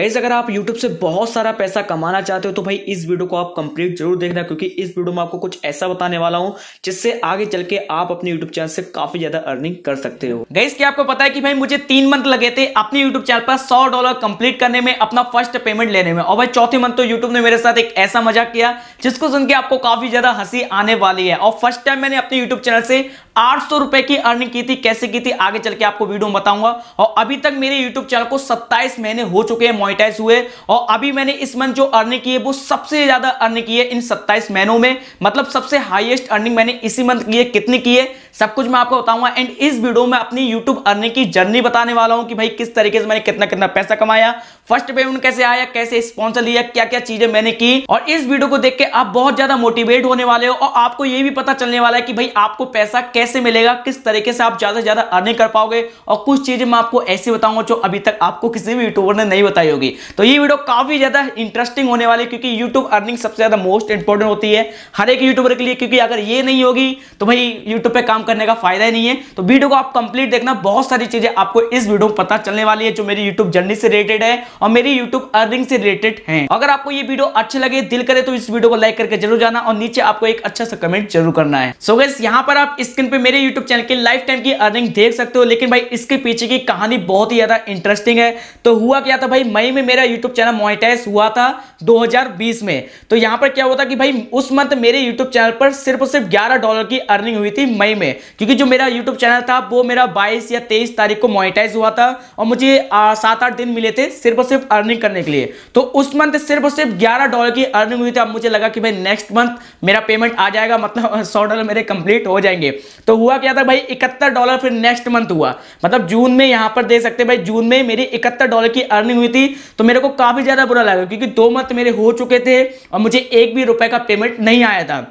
gas अगर आप YouTube से बहुत सारा पैसा कमाना चाहते हो तो भाई इस वीडियो को आप कंप्लीट जरूर देखना क्योंकि इस वीडियो में आपको कुछ ऐसा बताने वाला हूं जिससे आगे चल के आप अपने YouTube चैनल से काफी ज्यादा अर्निंग कर सकते हो गैस क्या आपको पता है कि भाई मुझे तीन मंथ लगे थे अपने YouTube चैनल पर सौ डॉलर कंप्लीट करने में अपना फर्स्ट पेमेंट लेने में और भाई चौथे मंथ तो यूट्यूब ने मेरे साथ एक ऐसा मजाक किया जिसको सुन के आपको काफी ज्यादा हंसी आने वाली है और फर्स्ट टाइम मैंने अपने यूट्यूब चैनल से आठ रुपए की अर्निंग की थी कैसे की थी आगे चल के आपको वीडियो बताऊंगा और अभी तक मेरे यूट्यूब चैनल को सत्ताईस महीने हो चुके हैं मोनिटाइज हुए और अभी मैंने इस मंथ जो अर्निंग की है वो सबसे ज्यादा अर्निंग की है इन 27 महीनों में मतलब सबसे हाईएस्ट अर्निंग मैंने इसी मंथ की है कितनी की है सब कुछ मैं आपको बताऊंगा एंड इस वीडियो में अपनी यूट्यूब अर्निंग की जर्नी बताने वाला हूं कि भाई किस तरीके से मैंने कितना कितना पैसा कमाया फर्स्ट पेमेंट कैसे आया कैसे स्पॉन्सर लिया क्या क्या चीजें मैंने की और इस वीडियो को देख के आप बहुत ज्यादा मोटिवेट होने वाले हो और आपको ये भी पता चलने वाला है कि भाई आपको पैसा कैसे मिलेगा किस तरीके से आप ज्यादा से ज्यादा अर्निंग कर पाओगे और कुछ चीजें मैं आपको ऐसी बताऊंगा जो अभी तक आपको किसी भी यूट्यूबर ने नहीं बताई होगी तो ये वीडियो काफी ज्यादा इंटरेस्टिंग होने वाली क्योंकि यूट्यूब अर्निंग सबसे ज्यादा मोस्ट इंपॉर्टेंट होती है हर एक यूट्यूबर के लिए क्योंकि अगर ये नहीं होगी तो भाई यूट्यूब पर काम करने का फायदा ही नहीं है तो वीडियो को आप कंप्लीट देखना बहुत सारी चीजें आपको इस वीडियो में पता चलने वाली है जो मेरी यूट्यूब जर्नी से रिलेटेड है और मेरी यूट्यूब अर्निंग से रिलेटेड है अगर आपको ये वीडियो अच्छे लगे दिल करे तो इस वीडियो को लाइक करके जरूर जाना और नीचे आपको एक अच्छा सा कमेंट जरूर करना है सो so गैस यहाँ पर आप स्क्रीन पे मेरे YouTube चैनल की लाइफ टाइम की अर्निंग देख सकते हो लेकिन भाई इसके पीछे की कहानी बहुत ही ज्यादा इंटरेस्टिंग है तो हुआ क्या था भाई मैं मई में मेरा यूट्यूब चैनल मोनिटाइज हुआ था 2020 में तो यहाँ पर क्या हुआ था कि भाई उस मंथ मेरे यूट्यूब चैनल पर सिर्फ और सिर्फ ग्यारह डॉलर की अर्निंग हुई थी मई में क्योंकि जो मेरा यूट्यूब चैनल था वो मेरा बाईस या तेईस तारीख को मोनिटाइज हुआ था और मुझे सात आठ दिन मिले थे सिर्फ और सिर्फ अर्निंग करने के लिए तो उस मंथ सिर्फ और सिर्फ ग्यारह डॉलर की अर्निंग हुई थी अब मुझे लगा कि भाई नेक्स्ट मंथ मेरा पेमेंट आ जाएगा मतलब सौ डॉलर मेरे कंप्लीट हो जाएंगे तो हुआ क्या था भाई इकहत्तर डॉलर फिर नेक्स्ट मंथ हुआ मतलब जून में यहाँ पर दे सकते भाई जून में मेरी इकहत्तर डॉलर की अर्निंग हुई थी तो मेरे को काफ़ी ज़्यादा बुरा लगा क्योंकि दो मत मेरे हो चुके थे और मुझे एक भी रुपए का पेमेंट नहीं आया था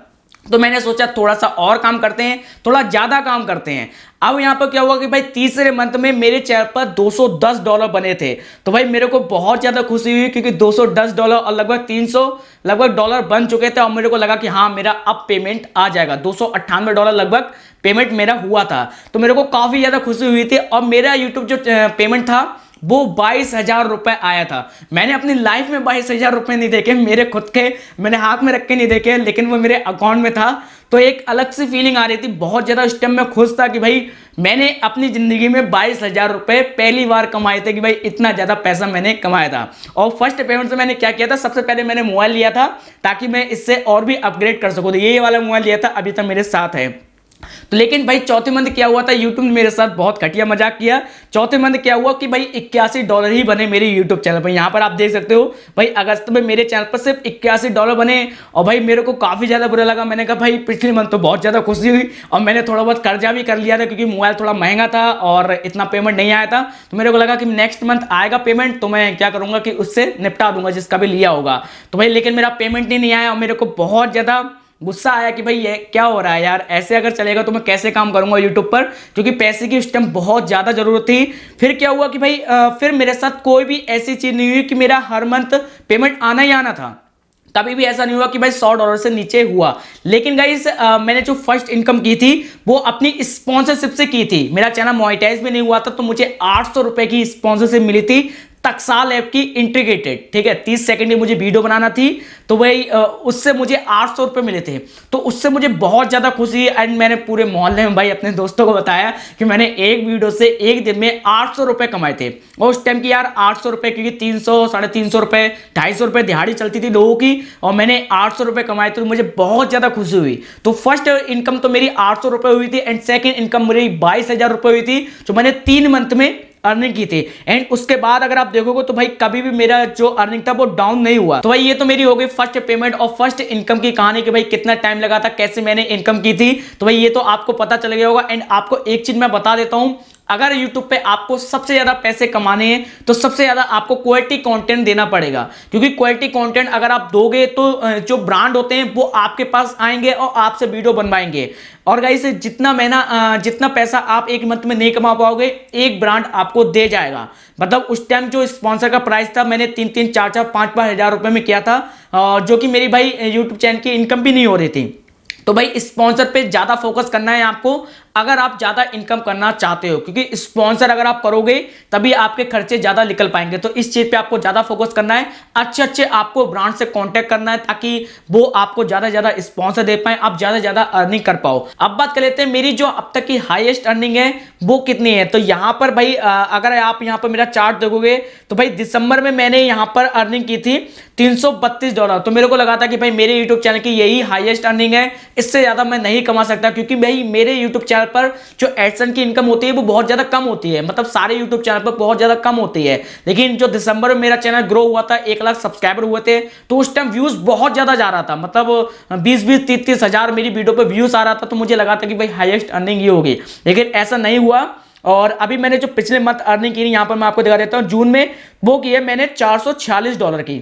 तो मैंने सोचा थोड़ा सा और काम करते हैं थोड़ा ज़्यादा काम करते हैं अब यहाँ पर क्या हुआ कि भाई तीसरे मंथ में मेरे चेयर पर 210 डॉलर बने थे तो भाई मेरे को बहुत ज़्यादा खुशी हुई क्योंकि 210 डॉलर और लगभग 300 लगभग डॉलर बन चुके थे और मेरे को लगा कि हाँ मेरा अब पेमेंट आ जाएगा दो डॉलर लगभग पेमेंट मेरा हुआ था तो मेरे को काफ़ी ज़्यादा खुशी हुई थी और मेरा यूट्यूब जो पेमेंट था वो बाईस हजार रुपए आया था मैंने अपनी लाइफ में बाईस हजार रुपए नहीं देखे मेरे खुद के मैंने हाथ में रख के नहीं देखे लेकिन वो मेरे अकाउंट में था तो एक अलग सी फीलिंग आ रही थी बहुत ज़्यादा उस टाइम में खुश था कि भाई मैंने अपनी ज़िंदगी में बाईस हज़ार रुपए पहली बार कमाए थे कि भाई इतना ज़्यादा पैसा मैंने कमाया था और फर्स्ट पेमेंट से मैंने क्या किया था सबसे पहले मैंने मोबाइल लिया था ताकि मैं इससे और भी अपग्रेड कर सकूँ तो ये वाला मोबाइल लिया था अभी तक मेरे साथ है तो लेकिन भाई चौथे मंथ क्या हुआ था यूट्यूब ने मेरे साथ बहुत घटिया मजाक किया चौथे मंथ क्या हुआ कि भाई इक्यासी डॉलर ही बने मेरे यूट्यूब चैनल पर यहाँ पर आप देख सकते हो भाई अगस्त में मेरे चैनल पर सिर्फ इक्यासी डॉलर बने और भाई मेरे को काफ़ी ज़्यादा बुरा लगा मैंने कहा भाई पिछले मंथ तो बहुत ज़्यादा खुशी हुई और मैंने थोड़ा बहुत कर्जा भी कर लिया था क्योंकि मोबाइल थोड़ा महंगा था और इतना पेमेंट नहीं आया था तो मेरे को लगा कि नेक्स्ट मंथ आएगा पेमेंट तो मैं क्या करूँगा कि उससे निपटा दूंगा जिसका भी लिया होगा तो भाई लेकिन मेरा पेमेंट ही नहीं आया और मेरे को बहुत ज़्यादा गुस्सा आया कि भाई ये क्या हो रहा है यार ऐसे अगर चलेगा तो मैं कैसे काम करूंगा यूट्यूब पर क्योंकि पैसे की उस टाइम बहुत ज़्यादा ज़रूरत थी फिर क्या हुआ कि भाई आ, फिर मेरे साथ कोई भी ऐसी चीज़ नहीं हुई कि मेरा हर मंथ पेमेंट आना ही आना था कभी भी ऐसा नहीं हुआ कि भाई सौ डॉलर से नीचे हुआ लेकिन गाइस मैंने जो फर्स्ट इनकम की थी वो अपनी स्पॉन्सरशिप से की थी मेरा चैनल मोनिटाइज भी नहीं हुआ था तो मुझे आठ सौ रुपए की स्पॉन्सरशिप मिली थी टक्साल ऐप की इंटीग्रेटेड ठीक है तीस सेकंड में मुझे वीडियो बनाना थी तो वही उससे मुझे आठ सौ रुपये मिले थे तो उससे मुझे बहुत ज़्यादा खुशी एंड मैंने पूरे मोहल्ले में भाई अपने दोस्तों को बताया कि मैंने एक वीडियो से एक दिन में आठ सौ रुपये कमाए थे और उस टाइम की यार आठ सौ रुपये क्योंकि तीन सौ साढ़े तीन सौ रुपये ढाई सौ रुपये दिहाड़ी चलती थी लोगों की और मैंने आठ सौ रुपये कमाए थे तो मुझे बहुत ज़्यादा खुशी हुई तो फर्स्ट इनकम तो मेरी आठ सौ रुपये हुई थी एंड सेकेंड इनकम मेरी बाईस हज़ार रुपये हुई थी जो मैंने तीन मंथ में अर्निंग की थी एंड उसके बाद अगर आप देखोगे तो भाई कभी भी मेरा जो अर्निंग था वो डाउन नहीं हुआ तो भाई ये तो मेरी हो गई फर्स्ट पेमेंट और फर्स्ट इनकम की कहानी कि भाई कितना टाइम लगा था कैसे मैंने इनकम की थी तो भाई ये तो आपको पता चल गया होगा एंड आपको एक चीज मैं बता देता हूँ अगर YouTube पे आपको सबसे ज़्यादा पैसे कमाने हैं तो सबसे ज़्यादा आपको क्वालिटी कंटेंट देना पड़ेगा क्योंकि क्वालिटी कंटेंट अगर आप दोगे तो जो ब्रांड होते हैं वो आपके पास आएंगे और आपसे वीडियो बनवाएंगे और गाइस जितना महीना जितना पैसा आप एक मंथ में नहीं कमा पाओगे एक ब्रांड आपको दे जाएगा मतलब उस टाइम जो स्पॉन्सर का प्राइस था मैंने तीन तीन चार चार पाँच पाँच हज़ार रुपये में किया था जो कि मेरी भाई यूट्यूब चैनल की इनकम भी नहीं हो रही थी तो भाई स्पॉन्सर पे ज़्यादा फोकस करना है आपको अगर आप ज़्यादा इनकम करना चाहते हो क्योंकि स्पॉन्सर अगर आप करोगे तभी आपके खर्चे ज़्यादा निकल पाएंगे तो इस चीज़ पे आपको ज़्यादा फोकस करना है अच्छे अच्छे आपको ब्रांड से कॉन्टेक्ट करना है ताकि वो आपको ज़्यादा ज़्यादा स्पॉन्सर दे पाए आप ज़्यादा ज़्यादा अर्निंग कर पाओ अब बात कर लेते हैं मेरी जो अब तक की हाइएस्ट अर्निंग है वो कितनी है तो यहाँ पर भाई अगर आप यहाँ पर मेरा चार्ट देखोगे तो भाई दिसंबर में मैंने यहाँ पर अर्निंग की थी तीन डॉलर तो मेरे को लगा था कि भाई मेरे यूट्यूब चैनल की यही हाइएस्ट अर्निंग है इससे ज़्यादा मैं नहीं कमा सकता क्योंकि भाई मेरे यूट्यूब चैनल चैनल पर जो एडसन की इनकम होती है वो बहुत ज़्यादा कम होती है मतलब सारे यूट्यूब चैनल पर बहुत ज़्यादा कम होती है लेकिन जो दिसंबर में मेरा चैनल ग्रो हुआ था एक लाख सब्सक्राइबर हुए थे तो उस टाइम व्यूज़ बहुत ज़्यादा जा रहा था मतलब बीस बीस तीस तीस मेरी वीडियो पर व्यूज़ आ रहा था तो मुझे लगा था कि भाई हाइएस्ट अर्निंग ही होगी लेकिन ऐसा नहीं हुआ और अभी मैंने जो पिछले मंथ अर्निंग की यहाँ पर मैं आपको दिखा देता हूँ जून में वो की है मैंने चार डॉलर की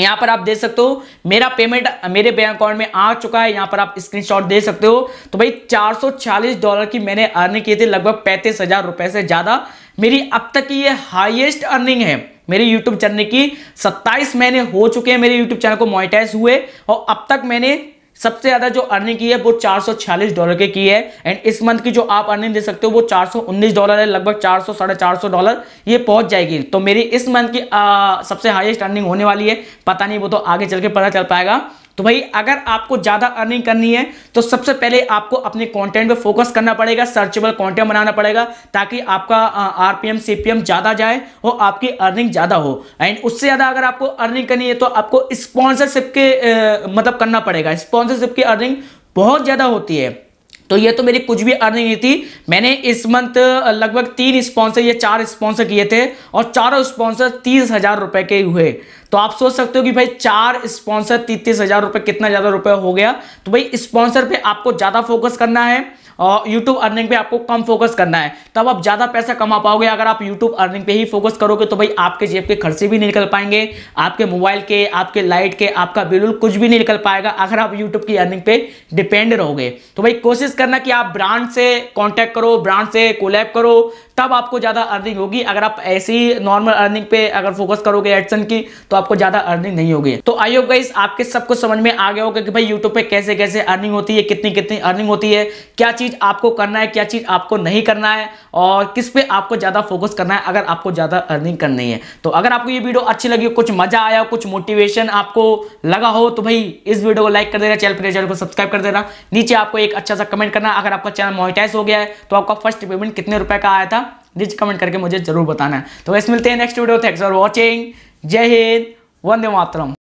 यहाँ पर आप देख सकते हो मेरा पेमेंट मेरे बैंक अकाउंट में आ चुका है यहाँ पर आप स्क्रीनशॉट दे सकते हो तो भाई 440 डॉलर की मैंने अर्निंग की थी लगभग पैंतीस हजार रुपए से ज़्यादा मेरी अब तक की ये हाईएस्ट अर्निंग है मेरे यूट्यूब चैनल की 27 महीने हो चुके हैं मेरे यूट्यूब चैनल को मोनिटाइज हुए और अब तक मैंने सबसे ज्यादा जो अर्निंग की है वो छियालीस डॉलर के की है एंड इस मंथ की जो आप अर्निंग दे सकते हो वो 419 डॉलर है लगभग 400 साढ़े चार डॉलर ये पहुंच जाएगी तो मेरी इस मंथ की आ, सबसे हाईएस्ट अर्निंग होने वाली है पता नहीं वो तो आगे चल के पता चल पाएगा तो भाई अगर आपको ज़्यादा अर्निंग करनी है तो सबसे पहले आपको अपने कंटेंट पे फोकस करना पड़ेगा सर्चेबल कंटेंट बनाना पड़ेगा ताकि आपका आरपीएम सीपीएम ज़्यादा जाए और आपकी अर्निंग ज़्यादा हो एंड उससे ज़्यादा अगर आपको अर्निंग करनी है तो आपको स्पॉन्सरशिप के मतलब करना पड़ेगा स्पॉन्सरशिप की अर्निंग बहुत ज़्यादा होती है तो ये तो मेरी कुछ भी अर्निंग नहीं थी मैंने इस मंथ लगभग तीन स्पॉन्सर या चार स्पॉन्सर किए थे और चारों स्पॉन्सर तीस हजार रुपए के हुए तो आप सोच सकते हो कि भाई चार स्पॉन्सर तीस हजार रुपए कितना ज्यादा रुपए हो गया तो भाई स्पॉन्सर पे आपको ज्यादा फोकस करना है यूट्यूब अर्निंग पे आपको कम फोकस करना है तब आप ज़्यादा पैसा कमा पाओगे अगर आप यूट्यूब अर्निंग पे ही फोकस करोगे तो भाई आपके जेब के खर्चे भी नहीं निकल पाएंगे आपके मोबाइल के आपके लाइट के आपका बिल्कुल कुछ भी नहीं निकल पाएगा अगर आप यूट्यूब की अर्निंग पे डिपेंड रहोगे तो भाई कोशिश करना कि आप ब्रांड से कॉन्टैक्ट करो ब्रांड से कोलैब करो तब आपको ज़्यादा अर्निंग होगी अगर आप ऐसी नॉर्मल अर्निंग पे अगर फोकस करोगे एडसन की तो आपको ज़्यादा अर्निंग नहीं होगी तो आई होप गाइस आपके सबको समझ में आ गया होगा कि भाई यूट्यूब पे कैसे कैसे अर्निंग होती है कितनी कितनी अर्निंग होती है क्या चीज़ आपको करना है क्या चीज़ आपको नहीं करना है और किस पे आपको ज़्यादा फोकस करना है अगर आपको ज़्यादा अर्निंग करनी है तो अगर आपको ये वीडियो अच्छी लगी कुछ मज़ा आया कुछ मोटिवेशन आपको लगा हो तो भाई इस वीडियो को लाइक कर देना चैनल पर तो चैनल को सब्सक्राइब कर देना नीचे आपको एक अच्छा सा कमेंट करना अगर आपका चैनल मोनिटाइज हो गया है तो आपका फर्स्ट पेमेंट कितने रुपए का आया था नीचे कमेंट करके मुझे जरूर बताना है तो वैसे मिलते हैं next video thanks for watching जय हिंद वंदे मातरम